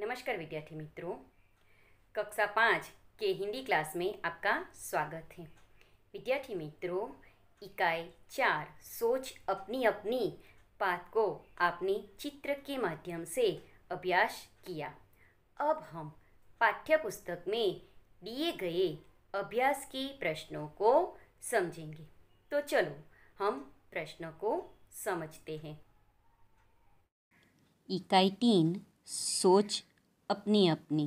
नमस्कार विद्यार्थी मित्रों कक्षा पाँच के हिंदी क्लास में आपका स्वागत है विद्यार्थी मित्रों इकाई चार सोच अपनी अपनी बात को आपने चित्र के माध्यम से अभ्यास किया अब हम पाठ्यपुस्तक में दिए गए अभ्यास के प्रश्नों को समझेंगे तो चलो हम प्रश्नों को समझते हैं इकाई तीन सोच अपनी अपनी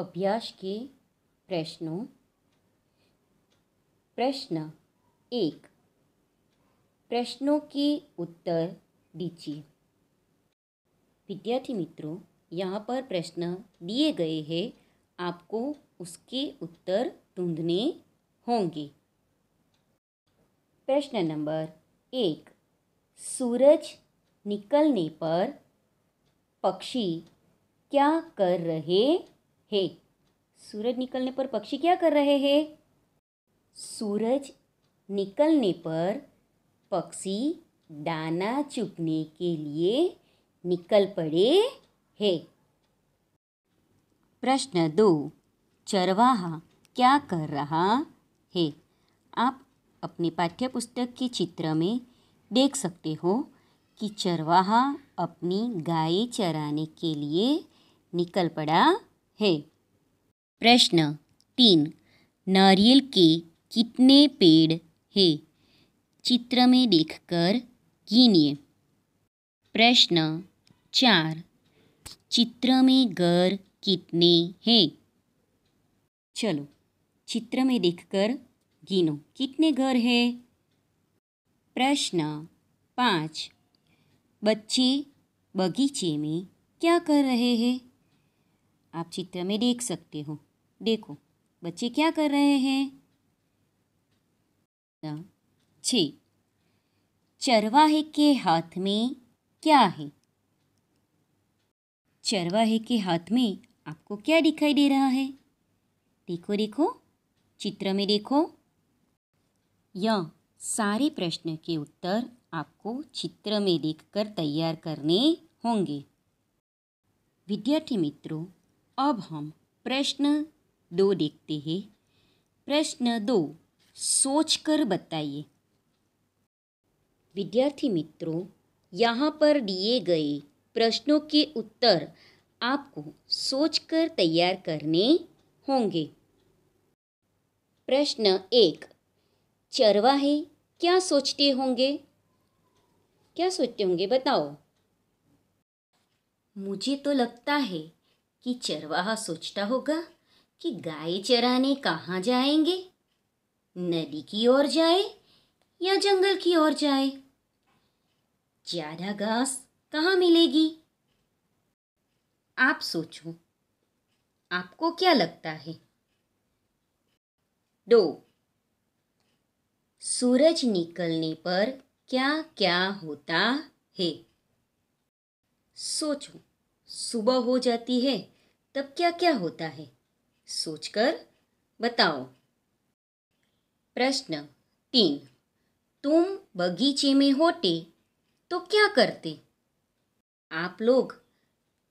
अभ्यास के प्रश्नों प्रश्न एक प्रश्नों के उत्तर दीजिए विद्यार्थी मित्रों यहाँ पर प्रश्न दिए गए हैं आपको उसके उत्तर ढूंढने होंगे प्रश्न नंबर एक सूरज निकलने पर पक्षी क्या कर रहे हैं सूरज निकलने पर पक्षी क्या कर रहे हैं सूरज निकलने पर पक्षी दाना चुपने के लिए निकल पड़े हैं प्रश्न दो चरवाहा क्या कर रहा है आप अपने पाठ्य पुस्तक के चित्र में देख सकते हो कि चरवाहा अपनी गाय चराने के लिए निकल पड़ा है प्रश्न तीन नारियल के कितने पेड़ है चित्र में देखकर गिनिए प्रश्न चार चित्र में घर कितने हैं चलो चित्र में देखकर गिनो कितने घर है प्रश्न पाँच बच्चे बगीचे में क्या कर रहे हैं आप चित्र में देख सकते हो देखो बच्चे क्या कर रहे हैं छ चरवाहे के हाथ में क्या है चरवाहे के हाथ में आपको क्या दिखाई दे रहा है देखो देखो चित्र में देखो यह सारे प्रश्न के उत्तर आपको चित्र में देखकर तैयार करने होंगे विद्यार्थी मित्रों अब हम प्रश्न दो देखते हैं प्रश्न दो सोच कर बताइए विद्यार्थी मित्रों यहाँ पर दिए गए प्रश्नों के उत्तर आपको सोचकर तैयार करने होंगे प्रश्न एक चरवाहे क्या सोचते होंगे क्या सोचते होंगे बताओ मुझे तो लगता है कि चरवाहा सोचता होगा कि गाय चराने कहाँ जाएंगे नदी की ओर जाए या जंगल की ओर जाए ज़्यादा घास कहाँ मिलेगी आप सोचो आपको क्या लगता है दो सूरज निकलने पर क्या क्या होता है सोचो सुबह हो जाती है तब क्या क्या होता है सोचकर बताओ प्रश्न तीन तुम बगीचे में होते तो क्या करते आप लोग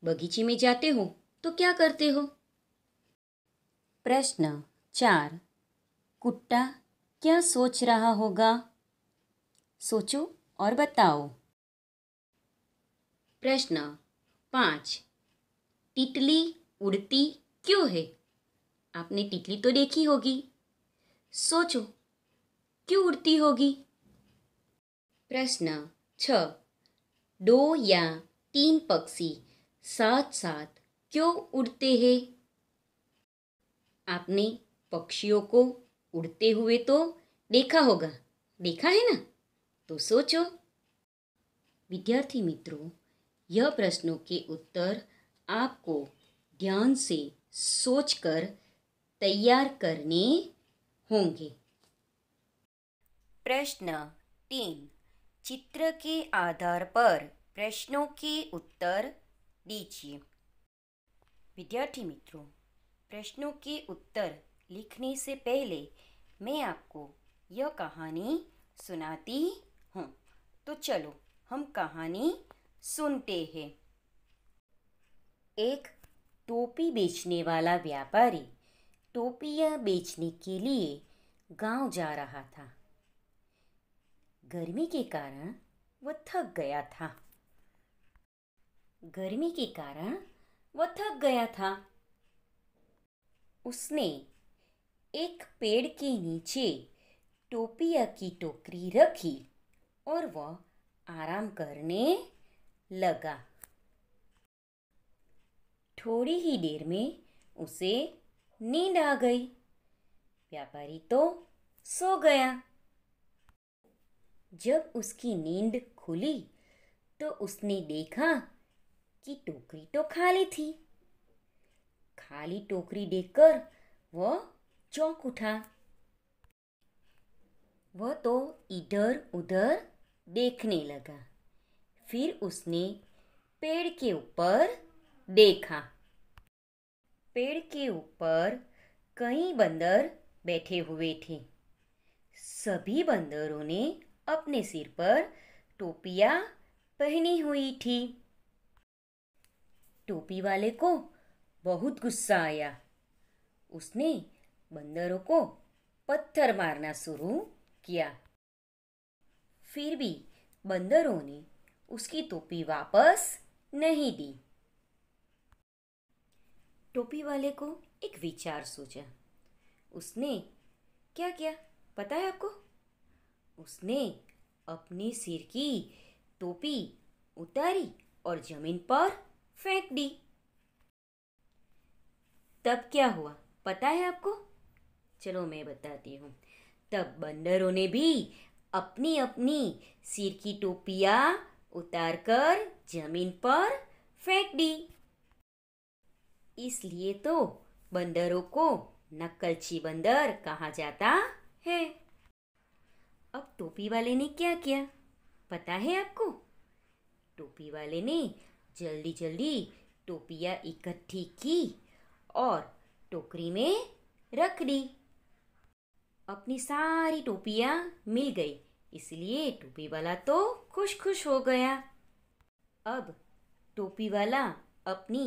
बगीचे में जाते हो तो क्या करते हो प्रश्न चार कुट्टा क्या सोच रहा होगा सोचो और बताओ प्रश्न पाँच टिटली उड़ती क्यों है आपने टिटली तो देखी होगी सोचो क्यों उड़ती होगी प्रश्न छ दो या तीन पक्षी साथ साथ क्यों उड़ते हैं आपने पक्षियों को उड़ते हुए तो देखा होगा देखा है ना तो सोचो विद्यार्थी मित्रों यह प्रश्नों के उत्तर आपको ध्यान से सोचकर तैयार करने होंगे प्रश्न तीन चित्र के आधार पर प्रश्नों के उत्तर दीजिए विद्यार्थी मित्रों प्रश्नों के उत्तर लिखने से पहले मैं आपको यह कहानी सुनाती तो चलो हम कहानी सुनते हैं एक टोपी बेचने वाला व्यापारी टोपियाँ बेचने के लिए गांव जा रहा था गर्मी के कारण वह थक गया था गर्मी के कारण वह थक गया था उसने एक पेड़ के नीचे टोपिया की टोकरी रखी और वह आराम करने लगा थोड़ी ही देर में उसे नींद आ गई व्यापारी तो सो गया जब उसकी नींद खुली तो उसने देखा कि टोकरी तो खाली थी खाली टोकरी देखकर वह चौंक उठा वह तो इधर उधर देखने लगा फिर उसने पेड़ के ऊपर देखा पेड़ के ऊपर कई बंदर बैठे हुए थे सभी बंदरों ने अपने सिर पर टोपियाँ पहनी हुई थी टोपी वाले को बहुत गुस्सा आया उसने बंदरों को पत्थर मारना शुरू किया फिर भी बंदरों ने उसकी टोपी वापस नहीं दी टोपी वाले को एक विचार सोचा उसने क्या किया पता है आपको उसने अपने सिर की टोपी उतारी और जमीन पर फेंक दी तब क्या हुआ पता है आपको चलो मैं बताती हूँ तब बंदरों ने भी अपनी अपनी सिर की टोपिया उतार कर जमीन पर फेंक दी इसलिए तो बंदरों को नक्कलची बंदर कहा जाता है अब टोपी वाले ने क्या किया पता है आपको टोपी वाले ने जल्दी जल्दी टोपिया इकट्ठी की और टोकरी में रख दी अपनी सारी टोपियाँ मिल गई इसलिए टोपी वाला तो खुश खुश हो गया अब टोपी वाला अपनी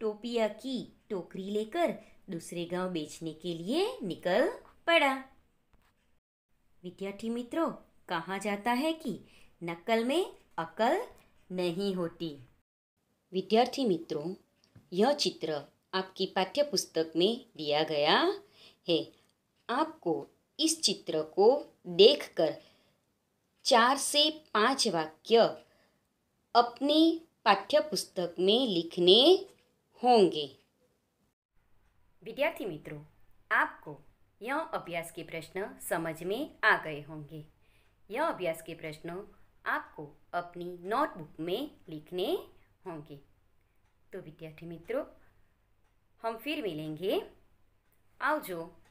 टोपिया की टोकरी लेकर दूसरे गांव बेचने के लिए निकल पड़ा विद्यार्थी मित्रों कहा जाता है कि नकल में अकल नहीं होती विद्यार्थी मित्रों यह चित्र आपकी पाठ्य पुस्तक में दिया गया है आपको इस चित्र को देखकर चार से पाँच वाक्य अपने पाठ्य पुस्तक में लिखने होंगे विद्यार्थी मित्रों आपको यह अभ्यास के प्रश्न समझ में आ गए होंगे यह अभ्यास के प्रश्न आपको अपनी नोटबुक में लिखने होंगे तो विद्यार्थी मित्रों हम फिर मिलेंगे आओ जो